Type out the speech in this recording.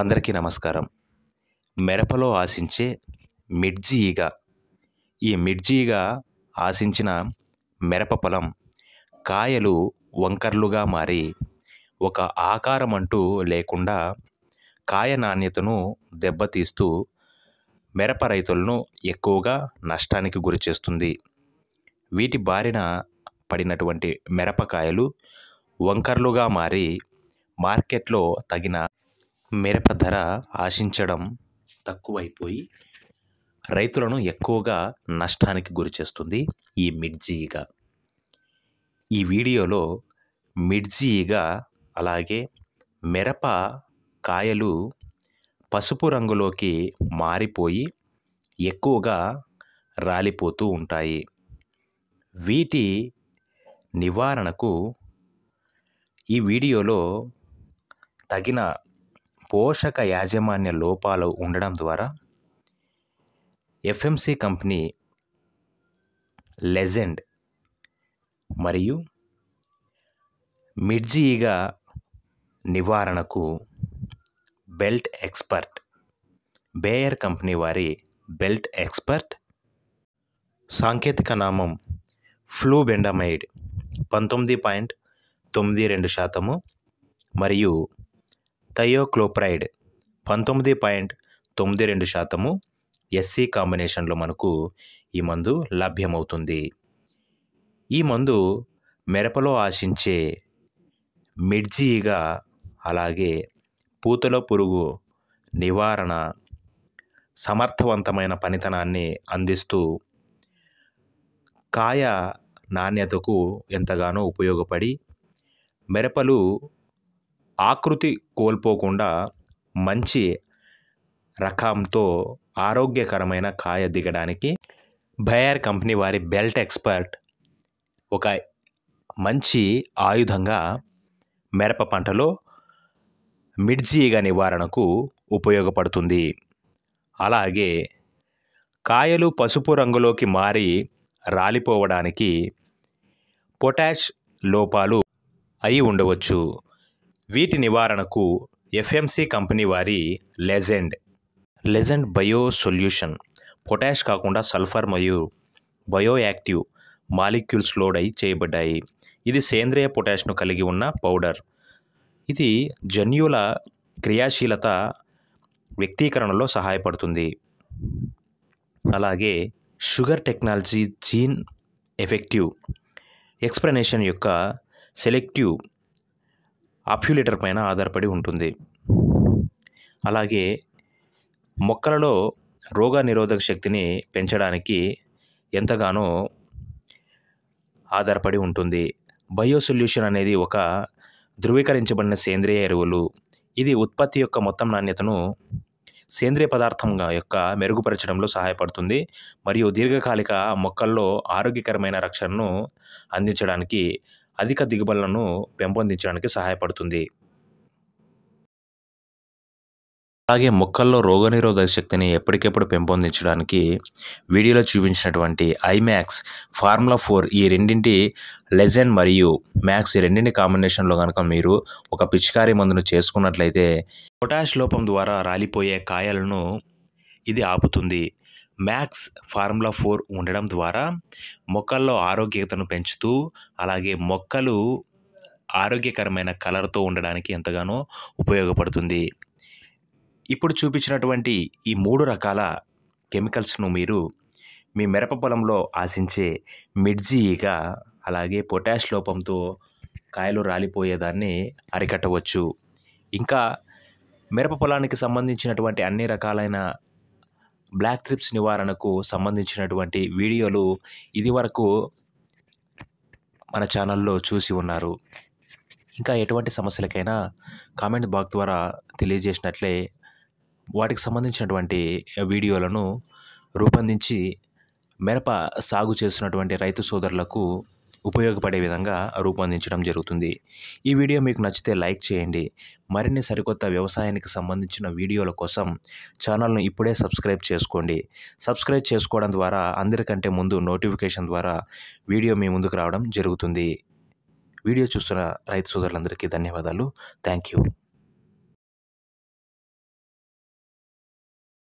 అందరికీ నమస్కారం మిరపలో ఆశించే మిడ్జి ఈగ ఈ మిడ్జి ఈగ ఆశించిన మిరప పొలం కాయలు వంకర్లుగా మారి ఒక ఆకారం అంటూ లేకుండా కాయ నాణ్యతను దెబ్బతీస్తూ మిరప రైతులను ఎక్కువగా నష్టానికి గురి చేస్తుంది వీటి బారిన పడినటువంటి మిరపకాయలు వంకర్లుగా మారి మార్కెట్లో తగిన మిరప ధర ఆశించడం తక్కువైపోయి రైతులను ఎక్కువగా నష్టానికి గురిచేస్తుంది ఈ మిర్చి ఈగ ఈ వీడియోలో మిర్చి ఈగ అలాగే మిరప కాయలు పసుపు రంగులోకి మారిపోయి ఎక్కువగా రాలిపోతూ ఉంటాయి వీటి నివారణకు ఈ వీడియోలో తగిన పోషక యాజమాన్య లోపాలు ఉండడం ద్వారా ఎఫ్ఎంసి కంపెనీ లెజెండ్ మరియు మిడ్జీగా నివారణకు బెల్ట్ ఎక్స్పర్ట్ బేయర్ కంపెనీ వారి బెల్ట్ ఎక్స్పర్ట్ సాంకేతిక నామం ఫ్లూబెండమైడ్ పంతొమ్మిది పాయింట్ తొమ్మిది రెండు శాతము మరియు థయోక్లోప్రైడ్ పంతొమ్మిది పాయింట్ తొమ్మిది రెండు శాతము ఎస్సీ కాంబినేషన్లో మనకు ఈ మందు లభ్యమవుతుంది ఈ మందు మిరపలో ఆశించే మిర్జీగా అలాగే పూతల పురుగు నివారణ సమర్థవంతమైన పనితనాన్ని అందిస్తూ కాయ నాణ్యతకు ఎంతగానో ఉపయోగపడి మిరపలు ఆకృతి కోల్పోకుండా మంచి రకంతో ఆరోగ్యకరమైన కాయ దిగడానికి బయర్ కంపెనీ వారి బెల్ట్ ఎక్స్పర్ట్ ఒక మంచి ఆయుధంగా మిరప పంటలో మిడ్జీగ నివారణకు ఉపయోగపడుతుంది అలాగే కాయలు పసుపు రంగులోకి మారి రాలిపోవడానికి పొటాష్ లోపాలు అయి ఉండవచ్చు వీటి నివారణకు ఎఫ్ఎంసి కంపెనీ వారి legend legend bio solution potash కాకుండా సల్ఫర్ మరియు బయో యాక్టివ్ మాలిక్యూల్స్ లోడ్ అయి చేయబడ్డాయి ఇది సేంద్రియ పొటాష్ను కలిగి ఉన్న పౌడర్ ఇది జన్యుల క్రియాశీలత వ్యక్తీకరణలో సహాయపడుతుంది అలాగే sugar technology gene effective explanation యొక్క సెలెక్టివ్ అప్యులేటర్ పైన ఆధారపడి ఉంటుంది అలాగే మొక్కలలో రోగ నిరోధక శక్తిని పెంచడానికి ఎంతగానో ఆధారపడి ఉంటుంది బయోసొల్యూషన్ అనేది ఒక ధృవీకరించబడిన సేంద్రియ ఎరువులు ఇది ఉత్పత్తి యొక్క మొత్తం నాణ్యతను సేంద్రియ పదార్థంగా యొక్క మెరుగుపరచడంలో సహాయపడుతుంది మరియు దీర్ఘకాలిక మొక్కల్లో ఆరోగ్యకరమైన రక్షణను అందించడానికి అధిక దిగుబడులను పెంపొందించడానికి సహాయపడుతుంది అలాగే మొక్కల్లో రోగనిరోధక శక్తిని ఎప్పటికెప్పుడు పెంపొందించడానికి వీడియోలో చూపించినటువంటి ఐమ్యాక్స్ ఫార్ములా ఫోర్ ఈ రెండింటి లెజెన్ మరియు మ్యాక్స్ ఈ రెండింటి కాంబినేషన్లో కనుక మీరు ఒక పిచికారీ మందును చేసుకున్నట్లయితే పొటాష్ లోపం ద్వారా రాలిపోయే కాయలను ఇది ఆపుతుంది మ్యాక్స్ ఫార్ములా ఫోర్ ఉండడం ద్వారా మొక్కల్లో ఆరోగ్యతను పెంచుతూ అలాగే మొక్కలు ఆరోగ్యకరమైన కలర్తో ఉండడానికి ఎంతగానో ఉపయోగపడుతుంది ఇప్పుడు చూపించినటువంటి ఈ మూడు రకాల కెమికల్స్ను మీరు మీ మిరప పొలంలో ఆశించే మిడ్జి అలాగే పొటాష్ లోపంతో కాయలు రాలిపోయేదాన్ని అరికట్టవచ్చు ఇంకా మిరప పొలానికి సంబంధించినటువంటి అన్ని రకాలైన బ్లాక్ థ్రిప్స్ నివారణకు సంబంధించినటువంటి వీడియోలు ఇదివరకు మన ఛానల్లో చూసి ఉన్నారు ఇంకా ఎటువంటి సమస్యలకైనా కామెంట్ బాక్స్ ద్వారా తెలియజేసినట్లే వాటికి సంబంధించినటువంటి వీడియోలను రూపొందించి మిరప సాగు చేస్తున్నటువంటి రైతు సోదరులకు ఉపయోగపడే విధంగా రూపొందించడం జరుగుతుంది ఈ వీడియో మీకు నచ్చితే లైక్ చేయండి మరిన్ని సరికొత్త వ్యవసాయానికి సంబంధించిన వీడియోల కోసం ఛానల్ను ఇప్పుడే సబ్స్క్రైబ్ చేసుకోండి సబ్స్క్రైబ్ చేసుకోవడం ద్వారా అందరికంటే ముందు నోటిఫికేషన్ ద్వారా వీడియో మీ ముందుకు రావడం జరుగుతుంది వీడియో చూస్తున్న రైతు సోదరులందరికీ ధన్యవాదాలు థ్యాంక్ యూ